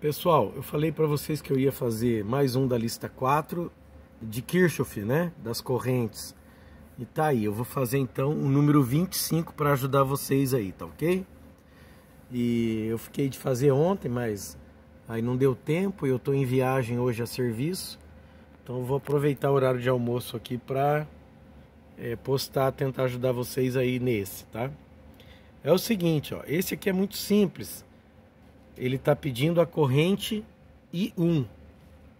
Pessoal, eu falei para vocês que eu ia fazer mais um da lista 4 de Kirchhoff, né? Das correntes. E tá aí, eu vou fazer então o número 25 para ajudar vocês aí, tá ok? E eu fiquei de fazer ontem, mas aí não deu tempo, e eu tô em viagem hoje a serviço. Então vou aproveitar o horário de almoço aqui para é, postar, tentar ajudar vocês aí nesse, tá? É o seguinte, ó, esse aqui é muito simples ele está pedindo a corrente I1,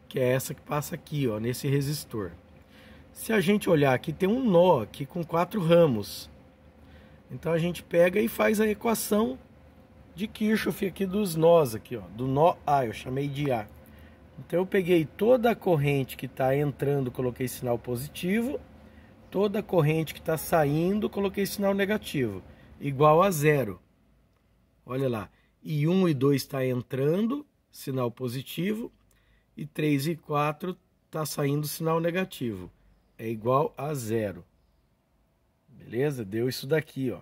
que é essa que passa aqui, ó, nesse resistor. Se a gente olhar aqui, tem um nó aqui com quatro ramos. Então a gente pega e faz a equação de Kirchhoff aqui dos nós aqui, ó, do nó A, eu chamei de A. Então eu peguei toda a corrente que está entrando, coloquei sinal positivo, toda a corrente que está saindo, coloquei sinal negativo, igual a zero. Olha lá e 1 e 2 está entrando, sinal positivo, e 3 e 4 está saindo sinal negativo, é igual a zero. Beleza? Deu isso daqui, ó.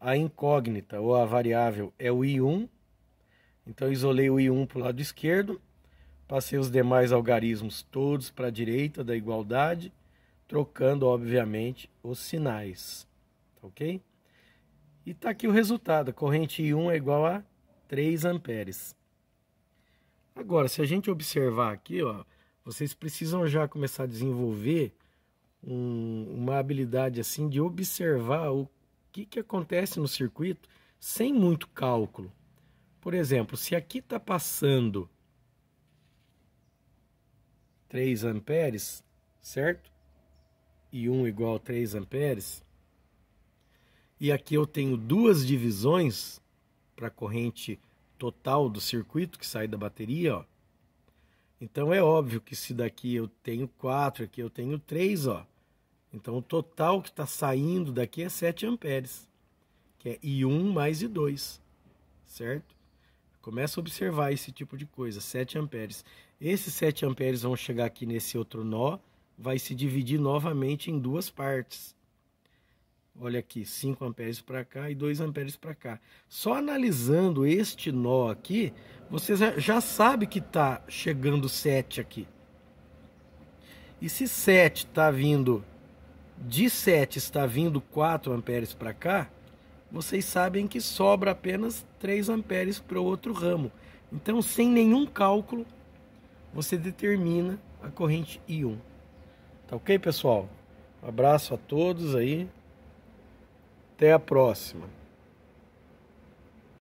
A incógnita ou a variável é o I1, então isolei o I1 para o lado esquerdo, passei os demais algarismos todos para a direita da igualdade, trocando, obviamente, os sinais, tá ok? E está aqui o resultado, a corrente I1 é igual a 3 amperes. Agora, se a gente observar aqui, ó, vocês precisam já começar a desenvolver um, uma habilidade assim de observar o que, que acontece no circuito sem muito cálculo. Por exemplo, se aqui está passando 3 amperes, certo? E 1 igual a 3 amperes. E aqui eu tenho duas divisões para a corrente total do circuito que sai da bateria, ó. Então é óbvio que se daqui eu tenho 4, aqui eu tenho 3, ó. Então o total que está saindo daqui é 7 amperes, que é I1 mais I2, certo? Começa a observar esse tipo de coisa, 7 amperes. Esses 7 amperes vão chegar aqui nesse outro nó, vai se dividir novamente em duas partes. Olha aqui, 5 amperes para cá e 2 amperes para cá. Só analisando este nó aqui, você já sabe que está chegando 7 aqui. E se 7 tá está vindo, de 7 está vindo 4 amperes para cá, vocês sabem que sobra apenas 3 amperes para o outro ramo. Então, sem nenhum cálculo, você determina a corrente I1. Tá ok, pessoal? Um abraço a todos aí. Até a próxima.